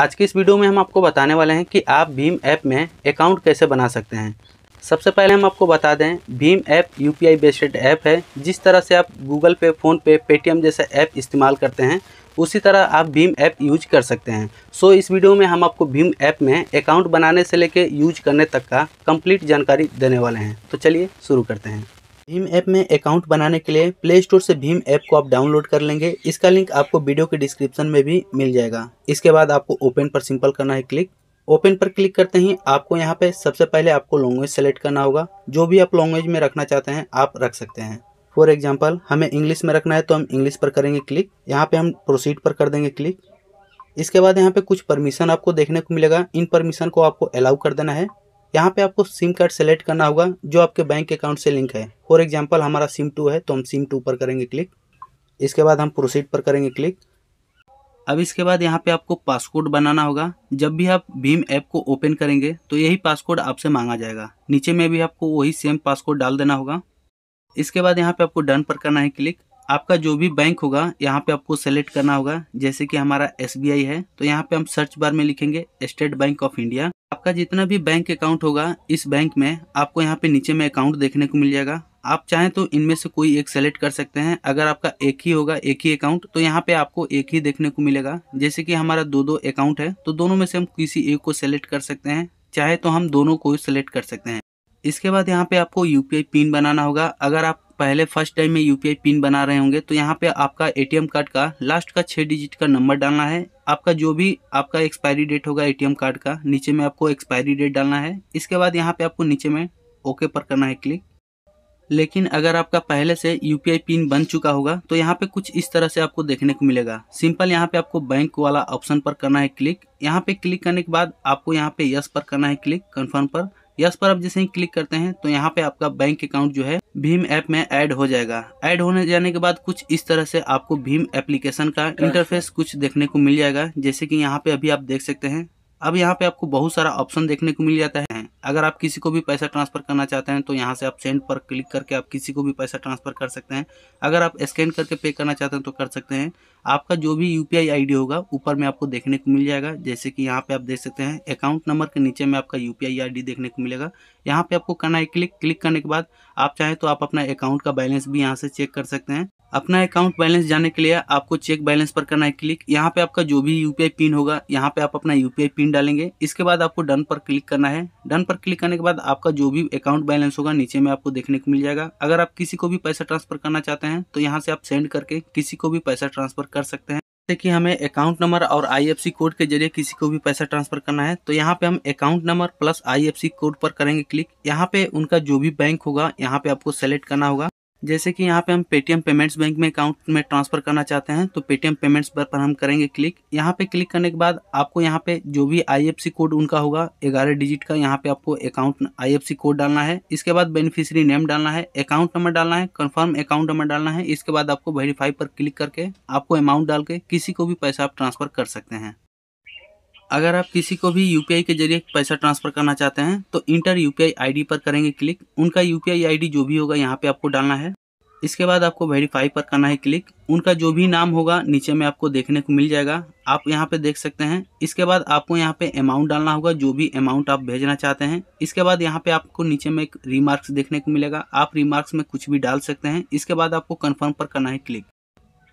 आज की इस वीडियो में हम आपको बताने वाले हैं कि आप भीम ऐप में अकाउंट कैसे बना सकते हैं सबसे पहले हम आपको बता दें भीम app U P based app है जिस तरह से आप गूगल पे फ़ोनपे पेटीएम जैसे ऐप इस्तेमाल करते हैं उसी तरह आप भीम ऐप यूज कर सकते हैं सो इस वीडियो में हम आपको भीम ऐप में अकाउंट बनाने से लेके यूज करने तक का कंप्लीट जानकारी देने वाले हैं तो चलिए शुरू करते हैं भीम ऐप में अकाउंट बनाने के लिए प्ले स्टोर से भीम ऐप को आप डाउनलोड कर लेंगे इसका लिंक आपको वीडियो के डिस्क्रिप्शन में भी मिल जाएगा इसके बाद आपको ओपन पर सिंपल करना है क्लिक ओपन पर क्लिक करते ही आपको यहाँ पे सबसे पहले आपको लैंग्वेज सेलेक्ट करना होगा जो भी आप लैंग्वेज में रखना चाहते हैं आप रख सकते हैं फॉर एग्जाम्पल हमें इंग्लिश में रखना है तो हम इंग्लिश पर करेंगे क्लिक यहाँ पे हम प्रोसीड पर कर देंगे क्लिक इसके बाद यहाँ पे कुछ परमिशन आपको देखने को मिलेगा इन परमिशन को आपको अलाउ कर देना है यहाँ पे आपको सिम कार्ड सेलेक्ट करना होगा जो आपके बैंक अकाउंट से लिंक है फॉर एग्जाम्पल हमारा सिम टू है तो हम सिम टू पर करेंगे क्लिक इसके बाद हम प्रोसीड पर करेंगे क्लिक अब इसके बाद यहाँ पे आपको पासकोड बनाना होगा जब भी आप भीम ऐप को ओपन करेंगे तो यही पासकोड आपसे मांगा जाएगा नीचे में भी आपको वही सेम पासकोड डाल देना होगा इसके बाद यहाँ पे आपको डन पर करना है क्लिक आपका जो भी बैंक होगा यहाँ पे आपको सेलेक्ट करना होगा जैसे कि हमारा एस है तो यहाँ पे हम सर्च बार में लिखेंगे स्टेट बैंक ऑफ इंडिया आपका जितना भी बैंक अकाउंट होगा इस बैंक में आपको यहाँ पे नीचे में अकाउंट देखने को मिल जाएगा आप चाहें तो इनमें से कोई एक सेलेक्ट कर सकते हैं अगर आपका एक ही होगा एक ही अकाउंट तो यहाँ पे आपको एक ही देखने को मिलेगा जैसे कि हमारा दो दो अकाउंट है तो दोनों में से हम किसी एक को सेलेक्ट कर सकते हैं चाहे तो हम दोनों को सेलेक्ट कर सकते हैं इसके बाद यहाँ पे आपको यूपीआई पिन बनाना होगा अगर आप पहले फर्स्ट टाइम में यूपीआई पिन बना रहे होंगे तो यहाँ पे आपका एटीएम कार्ड का लास्ट का छः डिजिट का नंबर डालना है आपका जो भी आपका एक्सपायरी डेट होगा एटीएम कार्ड का नीचे में आपको एक्सपायरी डेट डालना है इसके बाद यहाँ पे आपको नीचे में ओके पर करना है क्लिक लेकिन अगर आपका पहले से यूपीआई पिन बन चुका होगा तो यहाँ पे कुछ इस तरह से आपको देखने को मिलेगा सिंपल यहाँ पे आपको बैंक वाला ऑप्शन पर करना है क्लिक यहाँ पे क्लिक करने के बाद आपको यहाँ पे यस पर करना है क्लिक कन्फर्म पर यस पर आप जैसे ही क्लिक करते हैं तो यहाँ पे आपका बैंक अकाउंट जो है भीम ऐप में ऐड हो जाएगा ऐड होने जाने के बाद कुछ इस तरह से आपको भीम एप्लीकेशन का इंटरफेस कुछ देखने को मिल जाएगा जैसे कि यहाँ पे अभी आप देख सकते हैं अब यहाँ पे आपको बहुत सारा ऑप्शन देखने को मिल जाता है अगर आप किसी को भी पैसा ट्रांसफर करना चाहते हैं तो यहाँ से आप सेंड पर क्लिक करके आप किसी को भी पैसा ट्रांसफर कर सकते हैं अगर आप स्कैन करके पे करना चाहते हैं तो कर सकते हैं आपका जो भी यू पी होगा ऊपर में आपको देखने को मिल जाएगा जैसे कि यहाँ पे आप देख सकते हैं अकाउंट नंबर के नीचे में आपका यू पी देखने को मिलेगा यहाँ पे आपको करना है क्लिक क्लिक करने के बाद आप चाहें तो आप अपना अकाउंट का बैलेंस भी यहाँ से चेक कर सकते हैं अपना अकाउंट बैलेंस जाने के लिए आपको चेक बैलेंस पर करना है क्लिक यहाँ पे आपका जो भी यूपीआई पिन होगा यहाँ पे आप अपना यूपीआई पिन डालेंगे इसके बाद आपको डन पर क्लिक करना है डन पर क्लिक करने के बाद आपका जो भी अकाउंट बैलेंस होगा नीचे में आपको देखने को मिल जाएगा अगर आप किसी को भी पैसा ट्रांसफर करना चाहते हैं तो यहाँ से आप सेंड करके किसी को भी पैसा ट्रांसफर कर सकते हैं जैसे कि हमें अकाउंट नंबर और आई कोड के जरिए किसी को भी पैसा ट्रांसफर करना है तो यहाँ पे हम account number plus I code पर करेंगे क्लिक यहाँ पे उनका जो भी बैंक होगा यहाँ पे आपको सेलेक्ट करना होगा जैसे कि यहाँ पे हम पेटीएम पेमेंट्स बैंक में अकाउंट में ट्रांसफर करना चाहते हैं तो पेटीएम पेमेंट्स पर, हम करेंगे क्लिक यहाँ पे क्लिक करने के बाद आपको यहाँ पे जो भी आईएफसी कोड उनका होगा ग्यारह डिजिट का यहाँ पे आपको अकाउंट आईएफसी कोड डालना है इसके बाद बेनिफिशियरी नेम डालना है अकाउंट नंबर डालना है कन्फर्म अकाउंट नंबर डालना है इसके बाद आपको वेरीफाई पर क्लिक करके आपको अमाउंट डाल के किसी को भी पैसा आप ट्रांसफर कर सकते हैं अगर आप किसी को भी यू के जरिए पैसा ट्रांसफ़र करना चाहते हैं तो इंटर यू पी पर करेंगे क्लिक उनका यू पी जो भी होगा यहाँ पे आपको डालना है इसके बाद आपको वेरीफाई पर करना है क्लिक उनका जो भी नाम होगा नीचे में आपको देखने को मिल जाएगा आप यहाँ पे देख सकते हैं इसके बाद आपको यहाँ पे अमाउंट डालना होगा जो भी अमाउंट आप भेजना चाहते हैं इसके बाद यहाँ पे आपको नीचे में एक रिमार्क्स देखने को मिलेगा आप रिमार्क्स में कुछ भी डाल सकते हैं इसके बाद आपको कन्फर्म पर करना है क्लिक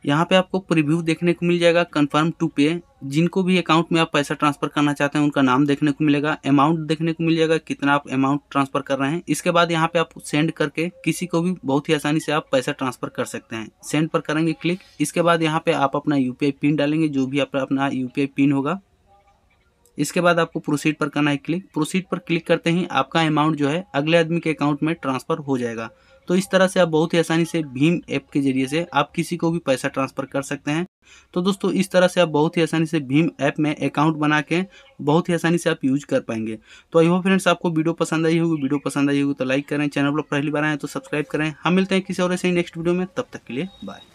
यहाँ पे आपको प्रिव्यू देखने को मिल जाएगा कन्फर्म टू पे जिनको भी अकाउंट में आप पैसा ट्रांसफ़र करना चाहते हैं उनका नाम देखने को मिलेगा अमाउंट देखने को मिल जाएगा कितना आप अमाउंट ट्रांसफ़र कर रहे हैं इसके बाद यहाँ पे आप सेंड करके किसी को भी बहुत ही आसानी से आप पैसा ट्रांसफ़र कर सकते हैं सेंड पर करेंगे क्लिक इसके बाद यहाँ पे आप अपना यू पिन डालेंगे जो भी आपका अपना यू पिन होगा इसके बाद आपको प्रोसीड पर करना है क्लिक प्रोसीड पर क्लिक करते ही आपका अमाउंट जो है अगले आदमी के अकाउंट में ट्रांसफ़र हो जाएगा तो इस तरह से आप बहुत ही आसानी से भीम ऐप के जरिए से आप किसी को भी पैसा ट्रांसफ़र कर सकते हैं तो दोस्तों इस तरह से आप बहुत ही आसानी से भीम ऐप में अकाउंट बना के बहुत ही आसानी से आप यूज कर पाएंगे तो आई होप फ्रेंड्स आपको वीडियो पसंद आई होगी वीडियो पसंद आई होगी तो लाइक करें चैनल पर पहली बार आए तो सब्सक्राइब करें हम मिलते हैं किसी और ऐसे ही नेक्स्ट वीडियो में तब तक के लिए बाय